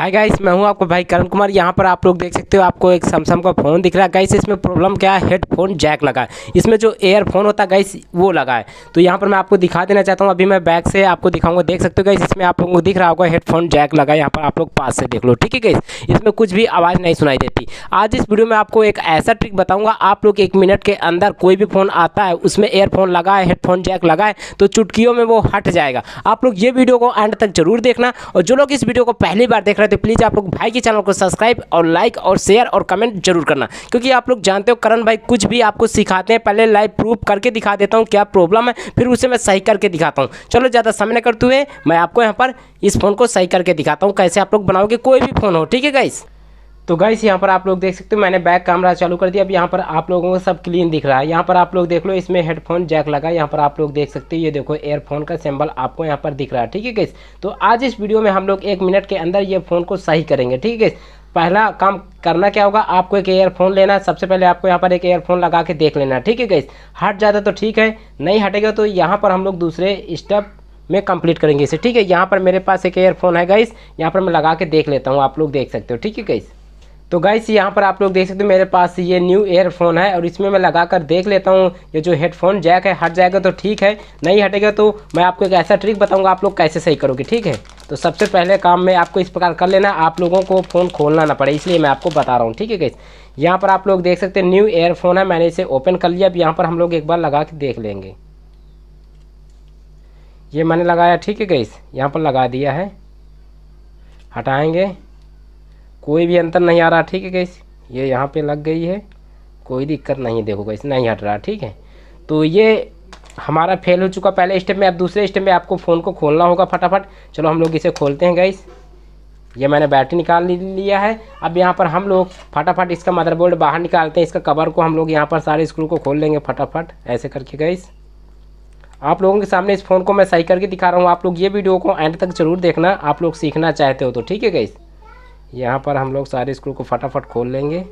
hi guys मैं हूं आपका भाई करण कुमार यहां पर आप लोग देख सकते हो आपको एक सैमसंग का फ़ोन दिख रहा है गाइस इसमें प्रॉब्लम क्या है हेडफोन जैक लगा है इसमें जो एयरफोन होता है गाइस वो लगा है तो यहां पर मैं आपको दिखा देना चाहता हूं अभी मैं बैक से आपको दिखाऊंगा देख सकते हो गाइस इसमें आप लोगों को दिख रहा होगा हेडफोन जैक लगा यहाँ पर आप लोग पास से देख लो ठीक है गाइस इसमें कुछ भी आवाज़ नहीं सुनाई देती आज इस वीडियो में आपको एक ऐसा ट्रिक बताऊँगा आप लोग एक मिनट के अंदर कोई भी फ़ोन आता है उसमें एयरफोन लगा है हेडफोन जैक लगा है तो चुटकियों में वो हट जाएगा आप लोग ये वीडियो को एंड तक जरूर देखना और जो लोग इस वीडियो को पहली बार देख रहे तो प्लीज़ आप लोग भाई के चैनल को सब्सक्राइब और लाइक और शेयर और कमेंट जरूर करना क्योंकि आप लोग जानते हो करण भाई कुछ भी आपको सिखाते हैं पहले लाइव प्रूफ करके दिखा देता हूँ क्या प्रॉब्लम है फिर उसे मैं सही करके दिखाता हूँ चलो ज़्यादा समय न करते हुए मैं आपको यहाँ पर इस फ़ोन को सही करके दिखाता हूँ कैसे आप लोग बनाओगे कोई भी फ़ोन हो ठीक है गाइस तो गाइस यहाँ पर आप लोग देख सकते हो मैंने बैक कैमरा चालू कर दिया अब यहाँ पर आप लोगों को सब क्लीन दिख रहा है यहाँ पर आप लोग देख लो इसमें हेडफोन जैक लगा यहाँ पर आप लोग देख सकते हो ये देखो एयरफोन का सिंबल आपको यहाँ पर दिख रहा है ठीक है गाइस तो आज इस वीडियो में हम लोग एक मिनट के अंदर ये फ़ोन को सही करेंगे ठीक है गाइस पहला काम करना क्या होगा आपको एक एयरफोन लेना है सबसे पहले आपको यहाँ पर एक एयरफोन लगा के देख लेना ठीक है गैस हट जाता तो ठीक है नहीं हटेगा तो यहाँ पर हम लोग दूसरे स्टेप में कंप्लीट करेंगे इसे ठीक है यहाँ पर मेरे पास एक एयरफोन है गैस यहाँ पर मैं लगा के देख लेता हूँ आप लोग देख सकते हो ठीक है गाइस तो गाइस यहाँ पर आप लोग देख सकते हो मेरे पास ये न्यू एयरफोन है और इसमें मैं लगा कर देख लेता हूँ ये जो हेडफोन जैक है हट जाएगा तो ठीक है नहीं हटेगा तो मैं आपको एक ऐसा ट्रिक बताऊँगा आप लोग कैसे सही करोगे ठीक है तो सबसे पहले काम में आपको इस प्रकार कर लेना आप लोगों को फ़ोन खोलना ना पड़े इसलिए मैं आपको बता रहा हूँ ठीक है गाइस यहाँ पर आप लोग देख सकते हैं न्यू एयरफोन है मैंने इसे ओपन कर लिया अब यहाँ पर हम लोग एक बार लगा के देख लेंगे ये मैंने लगाया ठीक है गाइस यहाँ पर लगा दिया है हटाएँगे कोई भी अंतर नहीं आ रहा ठीक है गैस ये यहाँ पे लग गई है कोई दिक्कत नहीं देखो गैस नहीं हट रहा ठीक है तो ये हमारा फेल हो चुका पहले स्टेप में अब दूसरे स्टेप में आपको फ़ोन को खोलना होगा फटाफट चलो हम लोग इसे खोलते हैं गैस ये मैंने बैटरी निकाल लिया है अब यहाँ पर हम लोग फटाफट इसका मदरबोर्ड बाहर निकालते हैं इसका कवर को हम लोग यहाँ पर सारे स्क्रू को खोल लेंगे फटाफट ऐसे करके गैस आप लोगों के सामने इस फ़ोन को मैं सही करके दिखा रहा हूँ आप लोग ये वीडियो को एंड तक जरूर देखना आप लोग सीखना चाहते हो तो ठीक है गैस यहाँ पर हम लोग सारे स्क्रू को फटाफट खोल लेंगे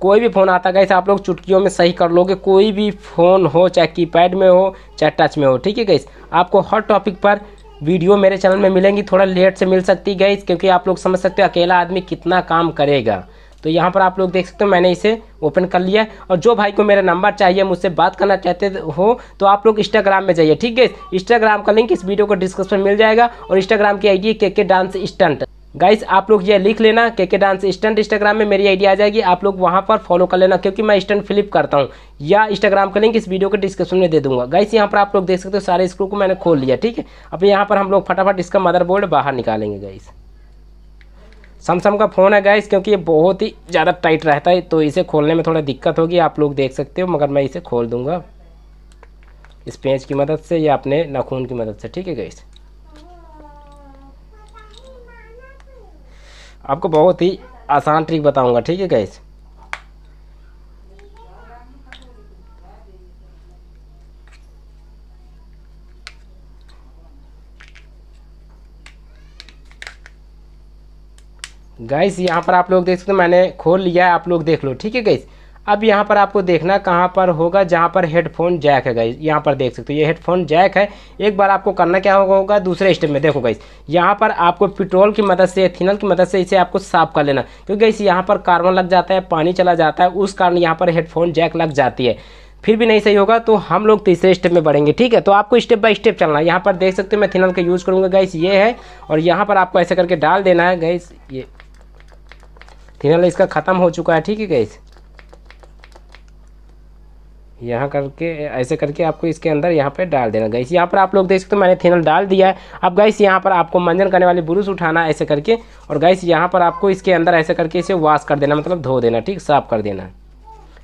कोई भी फ़ोन आता गैस आप लोग चुटकियों में सही कर लोगे कोई भी फ़ोन हो चाहे कीपैड में हो चाहे टच में हो ठीक है गई आपको हर टॉपिक पर वीडियो मेरे चैनल में मिलेंगी थोड़ा लेट से मिल सकती गई क्योंकि आप लोग समझ सकते हो अकेला आदमी कितना काम करेगा तो यहाँ पर आप लोग देख सकते हो मैंने इसे ओपन कर लिया है और जो भाई को मेरा नंबर चाहिए मुझसे बात करना चाहते हो तो आप लोग इंस्टाग्राम में जाइए ठीक है इंस्टाग्राम का लिंक इस वीडियो को डिस्क्रिप्शन मिल जाएगा और इंस्टाग्राम की आईडी के के डांस स्टंट गाइस आप लोग ये लिख लेना के के डांस स्टंट इंस्टाग्राम में मेरी आईडी आ जाएगी आप लोग वहाँ पर फॉलो कर लेना क्योंकि मैं स्टंट फ्लिप करता हूँ या इंस्टाग्राम का लिंक इस वीडियो के डिस्क्रिप्शन में दे दूंगा गाइस यहाँ पर आप लोग देख सकते हो सारे स्क्रू को मैंने खोल लिया ठीक है अब यहाँ पर हम लोग फटाफट इसका मदरबोर्ड बाहर निकालेंगे गाइस सैमसंग का फ़ोन है गाइस क्योंकि ये बहुत ही ज़्यादा टाइट रहता है तो इसे खोलने में थोड़ा दिक्कत होगी आप लोग देख सकते हो मगर मैं इसे खोल दूंगा इस पेंच की मदद से या अपने नाखून की मदद से ठीक है गाइस आपको बहुत ही आसान ट्रिक बताऊंगा ठीक है गैस गैस यहाँ पर आप लोग देख सकते हो मैंने खोल लिया है आप लोग देख लो ठीक है गैस अब यहाँ पर आपको देखना कहाँ पर होगा जहाँ पर हेडफोन जैक है गाइज यहाँ पर देख सकते हो ये हेडफोन जैक है एक बार आपको करना क्या होगा होगा दूसरे स्टेप में देखो गाइज यहाँ पर आपको पेट्रोल की मदद से थिनल की मदद से इसे आपको साफ कर लेना क्योंकि इस यहाँ पर कार्बन लग जाता है पानी चला जाता है उस कारण यहाँ पर हेडफोन जैक लग जाती है फिर भी नहीं सही होगा तो हम लोग तीसरे स्टेप में बढ़ेंगे ठीक है तो आपको स्टेप बाय स्टेप चलना है यहाँ पर देख सकते हो मैं थिनल का यूज़ करूँगा गैस ये है और यहाँ पर आपको ऐसे करके डाल देना है गैस ये थिनल इसका ख़त्म हो चुका है ठीक है गैस यहाँ करके ऐसे करके आपको इसके अंदर यहाँ पे डाल देना गाइस यहाँ पर आप लोग देख सकते हो मैंने थिनल डाल दिया है अब गाइस यहाँ पर आपको मंजन करने वाले ब्रूस उठाना ऐसे करके और गाइस यहाँ पर आपको इसके अंदर ऐसे करके इसे वॉश कर देना मतलब धो देना ठीक साफ कर देना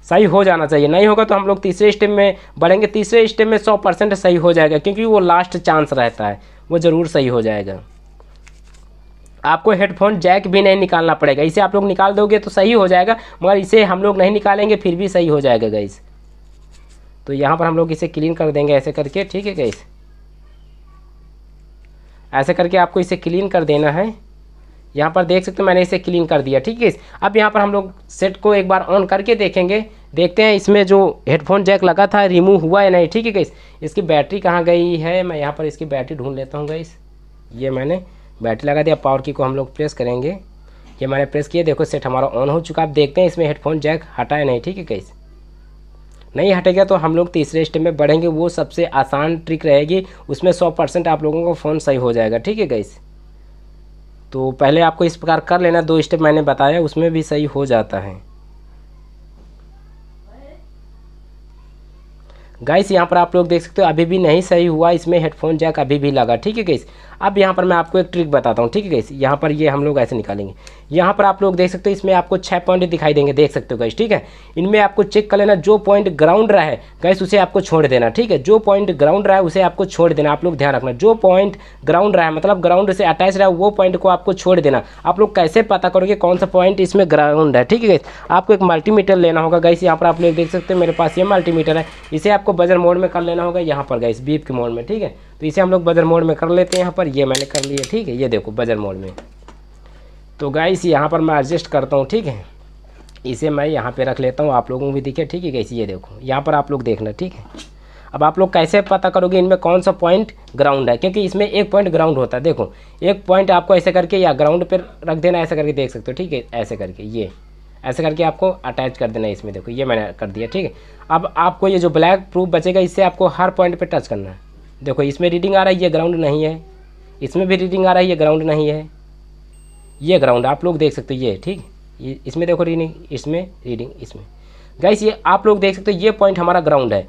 सही हो जाना चाहिए नहीं होगा तो हम लोग तीसरे स्टेप में बढ़ेंगे तीसरे स्टेप में सौ परसेंट सही हो जाएगा क्योंकि वो लास्ट चांस रहता है वो ज़रूर सही हो जाएगा आपको हेडफोन जैक भी नहीं निकालना पड़ेगा इसे आप लोग निकाल दोगे तो सही हो जाएगा मगर इसे हम लोग नहीं निकालेंगे फिर भी सही हो जाएगा गैस तो यहाँ पर हम लोग इसे क्लीन कर देंगे ऐसे करके ठीक है गैस ऐसे करके आपको इसे क्लीन कर देना है यहाँ पर देख सकते हो मैंने इसे क्लीन कर दिया ठीक है अब यहाँ पर हम लोग सेट को एक बार ऑन करके देखेंगे देखते हैं इसमें जो हेडफोन जैक लगा था रिमूव हुआ या नहीं ठीक है गैस इसकी बैटरी कहाँ गई है मैं यहाँ पर इसकी बैटरी ढूंढ लेता हूँ गैस ये मैंने बैटरी लगा दिया पावर की को हम लोग प्रेस करेंगे ये मैंने प्रेस किया देखो सेट हमारा ऑन हो चुका आप देखते हैं इसमें हेडफोन जैक हटाया नहीं ठीक है गैस नहीं हटेगा तो हम लोग तीसरे स्टेप में बढ़ेंगे वो सबसे आसान ट्रिक रहेगी उसमें सौ परसेंट आप लोगों का फ़ोन सही हो जाएगा ठीक है गैस तो पहले आपको इस प्रकार कर लेना दो स्टेप मैंने बताया उसमें भी सही हो जाता है गाइस यहाँ पर आप लोग देख सकते हो अभी भी नहीं सही हुआ इसमें हेडफोन जैक अभी भी लगा ठीक है गाइस अब यहाँ पर मैं आपको एक ट्रिक बताता हूँ ठीक है गाइस यहाँ पर ये हम लोग ऐसे निकालेंगे यहाँ पर आप लोग देख सकते हो इसमें आपको छः पॉइंट दिखाई देंगे देख सकते हो गैस ठीक है इनमें आपको चेक कर लेना जो पॉइंट ग्राउंड रहा है गैस उसे आपको छोड़ देना ठीक है जो पॉइंट ग्राउंड रहा है उसे आपको छोड़ देना आप लोग ध्यान रखना जो पॉइंट ग्राउंड रहा है मतलब ग्राउंड से अटैच रहा है वो पॉइंट को आपको छोड़ देना आप लोग कैसे पता करोगे कौन सा पॉइंट इसमें ग्राउंड है ठीक है गाइस आपको एक मल्टीमीटर लेना होगा गैस यहाँ पर आप लोग देख सकते हो मेरे पास ये मल्टीमीटर है इसे आपको बजर मोड में कर लेना होगा यहाँ पर गैस बीप के मोड में ठीक है तो इसे हम लोग बजर मोड में कर लेते हैं यहाँ पर ये मैंने कर लिया ठीक है ये देखो बजर मोड में तो गैस यहाँ पर मैं एडजस्ट करता हूँ ठीक है इसे मैं यहाँ पे रख लेता हूँ आप लोगों को भी दिखे ठीक है गैस ये देखो यहाँ पर आप लोग देखना ठीक है अब आप लोग कैसे पता करोगे इनमें कौन सा पॉइंट ग्राउंड है क्योंकि इसमें एक पॉइंट ग्राउंड होता है देखो एक पॉइंट आपको ऐसे करके या ग्राउंड पर रख देना ऐसे करके देख सकते हो ठीक है ऐसे करके ये ऐसे करके आपको अटैच कर देना है इसमें देखो ये मैंने कर दिया ठीक है अब आपको ये जो ब्लैक प्रूफ बचेगा इससे आपको हर पॉइंट पर टच करना है देखो इसमें रीडिंग आ रहा है ये ग्राउंड नहीं है इसमें भी रीडिंग आ रहा है ये ग्राउंड नहीं है ये ग्राउंड आप लोग देख सकते हो ये ठीक इसमें देखो रीडिंग इसमें रीडिंग इसमें गाइस ये आप लोग देख सकते हो ये पॉइंट हमारा ग्राउंड है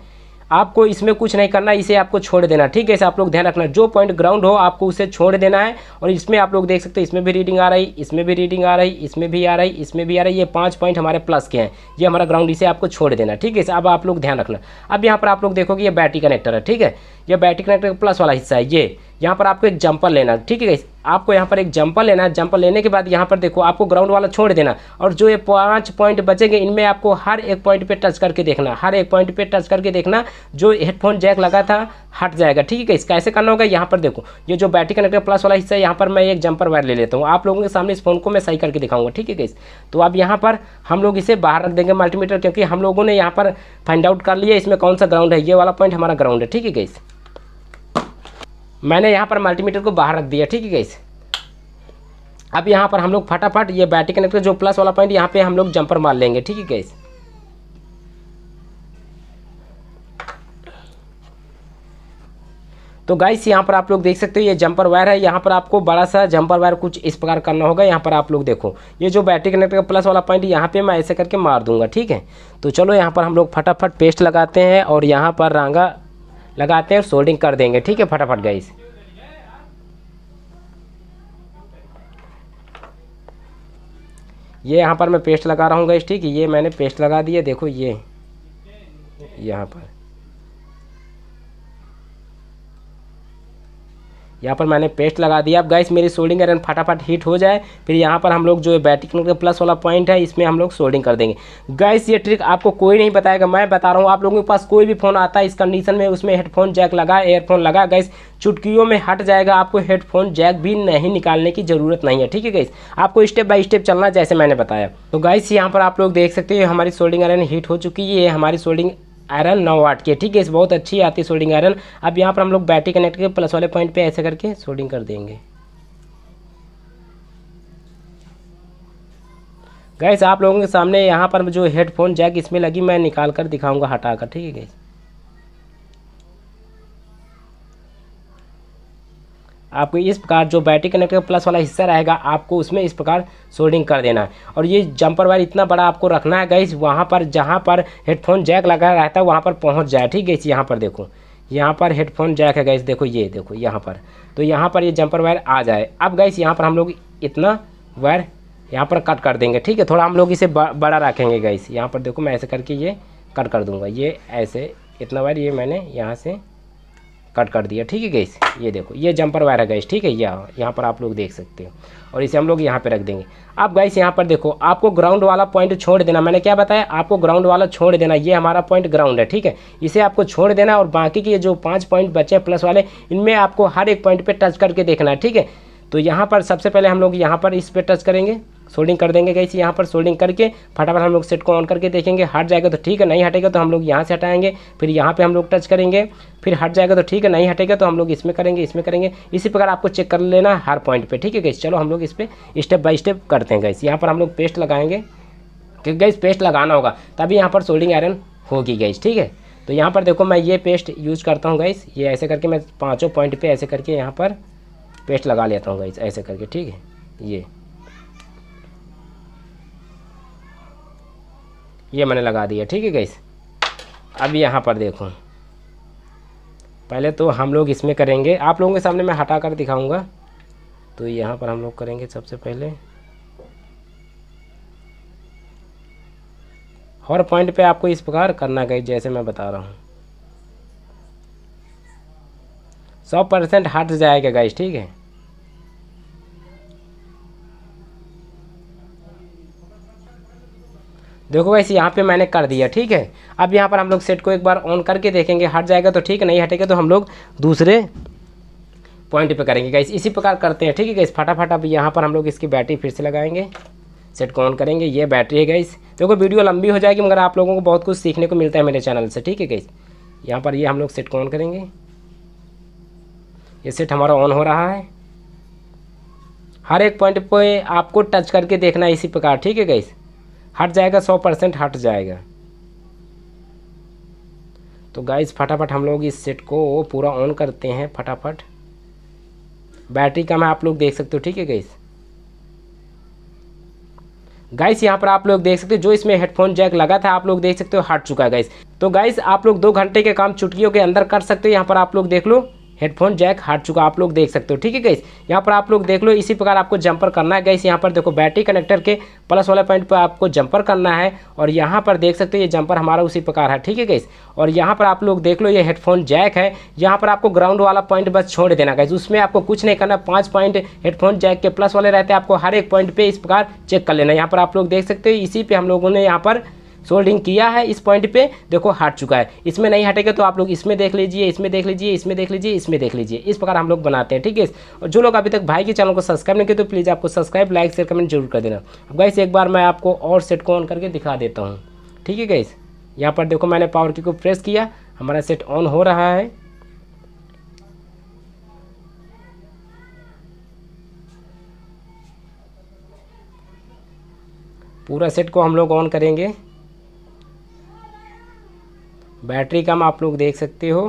आपको इसमें कुछ नहीं करना इसे आपको छोड़ देना ठीक है इसे आप लोग ध्यान रखना जो पॉइंट ग्राउंड हो आपको उसे छोड़ देना है और इसमें आप लोग देख सकते हैं इसमें भी रीडिंग आ रही इसमें भी रीडिंग आ रही इसमें भी आ रही इसमें भी आ रही ये पाँच पॉइंट हमारे प्लस के हैं ये हमारा ग्राउंड इसे आपको छोड़ देना ठीक है इसे अब आप लोग ध्यान रखना अब यहाँ पर आप लोग देखोगे ये बैटरी कनेक्टर है ठीक है यह बैटरी कनेक्टर का प्लस वाला हिस्सा है ये यहाँ पर आपको एक जंपर लेना है ठीक है आपको यहाँ पर एक जंपर लेना है जंपर लेने के बाद यहाँ पर देखो आपको ग्राउंड वाला छोड़ देना और जो ये पाँच पॉइंट बचेंगे इनमें आपको हर एक पॉइंट पे टच करके देखना हर एक पॉइंट पे टच करके देखना जो हेडफोन जैक लगा था हट जाएगा ठीक है कैसे करना होगा यहाँ पर देखो ये जो बैटरी कनेक्टर प्लस वाला हिस्सा है यहाँ पर मैं एक जंपर वायर ले लेता हूँ आप लोगों के सामने इस फोन को मैं सही करके दिखाऊंगा ठीक है कैसे तो अब यहाँ पर हम लोग इसे बाहर रख देंगे मल्टीमीटर क्योंकि हम लोगों ने यहाँ पर फाइंड आउट कर लिया इसमें कौन सा ग्राउंड है ये वाला पॉइंट हमारा ग्राउंड है ठीक है कैसे मैंने यहाँ पर मल्टीमीटर को बाहर रख दिया ठीक है गैस अब यहाँ पर हम लोग फटाफट ये बैटरी कनेक्टर जो प्लस वाला पॉइंट यहाँ पे हम लोग जंपर मार लेंगे ठीक है गैस तो गाइस यहाँ पर आप लोग देख सकते हो ये जंपर वायर है यहाँ पर आपको बड़ा सा जंपर वायर कुछ इस प्रकार करना होगा यहाँ पर आप लोग देखो ये जो बैटरी कनेक्टर का प्लस वाला पॉइंट यहाँ पे मैं ऐसे करके मार दूंगा ठीक है तो चलो यहाँ पर हम लोग फटाफट पेस्ट लगाते हैं और यहाँ पर रंगा लगाते हैं और सोल्डिंग कर देंगे ठीक है फटाफट इस ये यहाँ पर मैं पेस्ट लगा रहा हूँ गई ठीक है ये मैंने पेस्ट लगा दिया देखो ये यहाँ पर यहाँ पर मैंने पेस्ट लगा दिया अब गाइस मेरी सोल्डिंग आयरन फटाफट हीट हो जाए फिर यहाँ पर हम लोग जो बैटिंग प्लस वाला पॉइंट है इसमें हम लोग सोल्डिंग कर देंगे गाइस ये ट्रिक आपको कोई नहीं बताएगा मैं बता रहा हूँ आप लोगों के पास कोई भी फ़ोन आता है इस कंडीशन में उसमें हेडफोन जैक लगा एयरफोन लगा गाइस चुटकियों में हट जाएगा आपको हेडफोन जैक भी नहीं निकालने की ज़रूरत नहीं है ठीक है गाइस आपको स्टेप बाय स्टेप चलना जैसे मैंने बताया तो गाइस यहाँ पर आप लोग देख सकते हैं हमारी सोल्डिंग आयरन हीट हो चुकी है हमारी सोल्डिंग आयरन नौ वाट की ठीक है इस बहुत अच्छी आती है सोल्डिंग आयरन अब यहाँ पर हम लोग बैटरी कनेक्ट करके प्लस वाले पॉइंट पे ऐसे करके सोल्डिंग कर देंगे गैस आप लोगों के सामने यहाँ पर जो हेडफोन जैक इसमें लगी मैं निकाल कर दिखाऊंगा हटा कर ठीक है गैस आपको इस प्रकार जो बैटरी कनेक्टर प्लस वाला हिस्सा रहेगा आपको उसमें इस प्रकार सोल्डिंग कर देना है और ये जंपर वायर इतना बड़ा आपको रखना है गई वहाँ पर जहाँ पर हेडफोन जैक लगा रहता है वहाँ पर पहुँच जाए ठीक है यहाँ पर देखो यहाँ पर हेडफोन जैक है गई देखो ये देखो यहाँ पर तो यहाँ पर ये जंपर वायर आ जाए अब गई यहाँ पर हम लोग इतना वायर यहाँ पर कट कर देंगे ठीक है थोड़ा हम लोग इसे बड़ा रखेंगे गैस यहाँ पर देखो मैं ऐसे करके ये कट कर दूंगा ये ऐसे इतना वायर ये मैंने यहाँ से कट कर दिया ठीक है गैस ये देखो ये जंपर वायर है गैस ठीक है यह यहाँ पर आप लोग देख सकते हो और इसे हम लोग यहाँ पे रख देंगे अब गैस यहाँ पर देखो आपको ग्राउंड वाला पॉइंट छोड़ देना मैंने क्या बताया आपको ग्राउंड वाला छोड़ देना ये हमारा पॉइंट ग्राउंड है ठीक है इसे आपको छोड़ देना और बाकी के जो पाँच पॉइंट बचे हैं प्लस वाले इनमें आपको हर एक पॉइंट पर टच करके देखना है ठीक है तो यहाँ पर सबसे पहले हम लोग यहाँ पर इस पर टच करेंगे सोल्डिंग कर देंगे कैसे यहाँ पर सोल्डिंग करके फटाफट हम लोग सेट को ऑन करके देखेंगे हट जाएगा तो ठीक है नहीं हटेगा तो हम लोग यहाँ से हटाएंगे फिर यहाँ पर हम लोग टच करेंगे फिर हट जाएगा तो ठीक है नहीं हटेगा तो हम लोग इसमें करेंगे इसमें करेंगे इसी प्रकार आपको चेक कर लेना हर पॉइंट पर ठीक है कैसे चलो हम लोग इस पर स्टेप बाई स्टेप करते हैं गैस यहाँ पर हम लोग पेस्ट लगाएंगे क्योंकि गैस पेस्ट लगाना होगा तभी यहाँ पर सोल्डिंग आयरन होगी गैस ठीक है तो यहाँ पर देखो मैं ये पेस्ट यूज करता हूँ गैस ये ऐसे करके मैं पाँचों पॉइंट पे ऐसे करके यहाँ पर पेस्ट लगा लेता हूँ गैस ऐसे करके ठीक है ये ये मैंने लगा दिया ठीक है गैस अब यहाँ पर देखो पहले तो हम लोग इसमें करेंगे आप लोगों के सामने मैं हटा कर दिखाऊँगा तो यहाँ पर हम लोग करेंगे सबसे पहले हर पॉइंट पे आपको इस प्रकार करना गई जैसे मैं बता रहा हूँ सौ परसेंट हट जाएगा गाइस ठीक है देखो वैसे यहाँ पे मैंने कर दिया ठीक है अब यहाँ पर हम लोग सेट को एक बार ऑन करके देखेंगे हट जाएगा तो ठीक है नहीं हटेगा तो हम लोग दूसरे पॉइंट पे करेंगे गाइस इसी प्रकार करते हैं ठीक है गाइस फटाफट अब यहाँ पर हम लोग इसकी बैटरी फिर से लगाएंगे सेट को ऑन करेंगे ये बैटरी है गाइस देखो वीडियो लंबी हो जाएगी मगर आप लोगों को बहुत कुछ सीखने को मिलता है मेरे चैनल से ठीक है गाइस यहाँ पर ये हम लोग सेट को ऑन करेंगे ये सेट हमारा ऑन हो रहा है हर एक पॉइंट पर आपको टच करके देखना है इसी प्रकार ठीक है गाइस हट जाएगा सौ परसेंट हट जाएगा तो गाइस फटाफट हम लोग इस सेट को पूरा ऑन करते हैं फटाफट बैटरी कम है आप लोग देख सकते हो ठीक है गाइस गाइस यहाँ पर आप लोग देख सकते हो जो इसमें हेडफोन जैक लगा था आप लोग देख सकते हो हट चुका है गाइस तो गाइस आप लोग दो घंटे के काम चुटकियों के अंदर कर सकते हो यहाँ पर आप लोग देख लो हेडफोन जैक हट चुका आप लोग देख सकते हो ठीक है गैस यहाँ पर आप लोग देख लो इसी प्रकार आपको जंपर करना है गैस यहाँ पर देखो बैटरी कनेक्टर के प्लस वाले पॉइंट पर आपको जंपर करना है और यहाँ पर देख सकते हो ये जंपर हमारा उसी प्रकार है ठीक है गैस और यहाँ पर आप लोग देख लो ये हेडफोन जैक है यहाँ पर आपको ग्राउंड वाला पॉइंट बस छोड़ देना गैस उसमें आपको कुछ नहीं करना पाँच पॉइंट हेडफोन जैक के प्लस वाले रहते हैं आपको हर एक पॉइंट पर इस प्रकार चेक कर लेना यहाँ पर आप लोग देख सकते हो इसी पर हम लोगों ने यहाँ पर सोल्डिंग किया है इस पॉइंट पे देखो हट चुका है इसमें नहीं हटेगा तो आप लोग इसमें देख लीजिए इसमें देख लीजिए इसमें देख लीजिए इसमें देख लीजिए इस प्रकार हम लोग बनाते हैं ठीक है और जो लोग अभी तक भाई के चैनल को सब्सक्राइब नहीं किए तो प्लीज़ आपको सब्सक्राइब लाइक शेयर कमेंट जरूर कर देना अब गाइस एक बार मैं आपको और सेट को ऑन करके दिखा देता हूँ ठीक है गाइस यहाँ पर देखो मैंने पावर की को प्रेस किया हमारा सेट ऑन हो रहा है पूरा सेट को हम लोग ऑन करेंगे बैटरी कम आप लोग देख सकते हो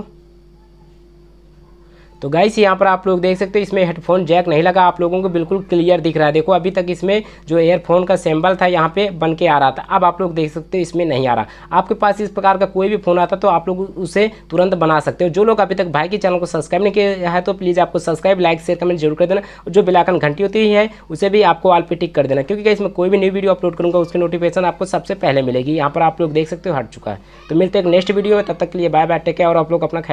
तो गाइस यहाँ पर आप लोग देख सकते हो इसमें हेडफोन जैक नहीं लगा आप लोगों को बिल्कुल क्लियर दिख रहा है देखो अभी तक इसमें जो एयरफोन का सैम्बल था यहाँ पे बन के आ रहा था अब आप लोग देख सकते हो इसमें नहीं आ रहा आपके पास इस प्रकार का कोई भी फ़ोन आता तो आप लोग उसे तुरंत बना सकते हो जो लोग अभी तक भाई के चैनल को सब्सक्राइब नहीं किया है तो प्लीज़ आपको सब्सक्राइब लाइक शेयर कमेंट जरूर कर देना और जो बिलाकन घंटी होती है उसे भी आपको ऑल पे टिक कर देना क्योंकि इसमें कोई भी न्यू वीडियो अपलोड करूँगा उसकी नोटिफिकेशन आपको सबसे पहले मिलेगी यहाँ पर आप लोग देख सकते हो हट चुका है तो मिलते हैं नेक्स्ट वीडियो में तब तक के लिए बाय बाय टेक है और आप लोग अपना